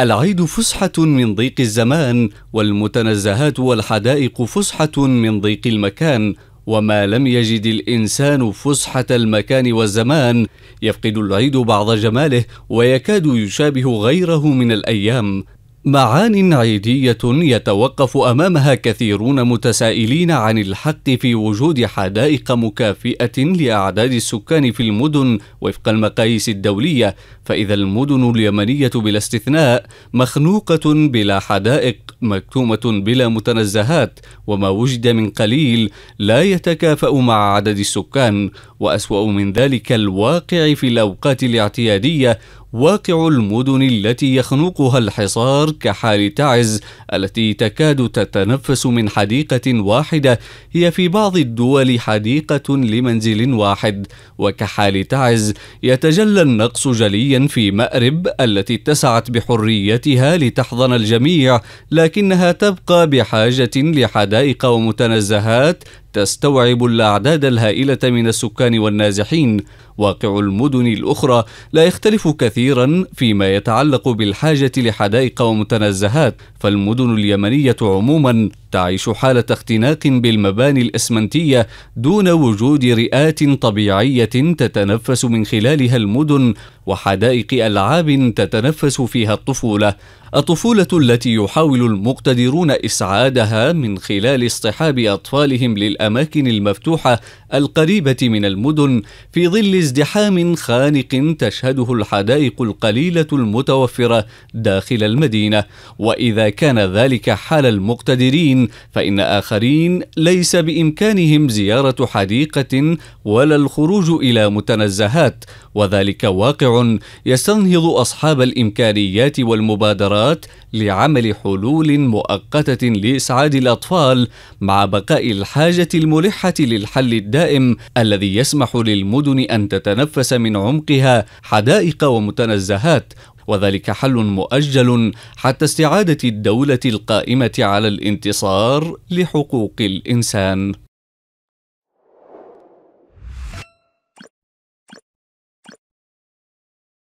العيد فسحة من ضيق الزمان والمتنزهات والحدائق فسحة من ضيق المكان وما لم يجد الإنسان فسحة المكان والزمان يفقد العيد بعض جماله ويكاد يشابه غيره من الأيام معان عيدية يتوقف أمامها كثيرون متسائلين عن الحق في وجود حدائق مكافئة لأعداد السكان في المدن وفق المقاييس الدولية، فإذا المدن اليمنية بلا استثناء مخنوقة بلا حدائق، مكتومة بلا متنزهات، وما وجد من قليل لا يتكافأ مع عدد السكان، وأسوأ من ذلك الواقع في الأوقات الاعتيادية واقع المدن التي يخنقها الحصار كحال تعز التي تكاد تتنفس من حديقة واحدة هي في بعض الدول حديقة لمنزل واحد وكحال تعز يتجلى النقص جليا في مأرب التي اتسعت بحريتها لتحضن الجميع لكنها تبقى بحاجة لحدائق ومتنزهات تستوعب الأعداد الهائلة من السكان والنازحين واقع المدن الأخرى لا يختلف كثيرا فيما يتعلق بالحاجة لحدائق ومتنزهات فالمدن اليمنية عموما تعيش حالة اختناق بالمباني الإسمنتية دون وجود رئات طبيعية تتنفس من خلالها المدن وحدائق ألعاب تتنفس فيها الطفولة الطفولة التي يحاول المقتدرون إسعادها من خلال اصطحاب أطفالهم للأماكن المفتوحة القريبة من المدن في ظل ازدحام خانق تشهده الحدائق القليلة المتوفرة داخل المدينة وإذا كان ذلك حال المقتدرين الآخرين فإن آخرين ليس بإمكانهم زيارة حديقة ولا الخروج إلى متنزهات وذلك واقع يستنهض أصحاب الإمكانيات والمبادرات لعمل حلول مؤقتة لإسعاد الأطفال مع بقاء الحاجة الملحة للحل الدائم الذي يسمح للمدن أن تتنفس من عمقها حدائق ومتنزهات وذلك حل مؤجل حتى استعاده الدوله القائمه على الانتصار لحقوق الانسان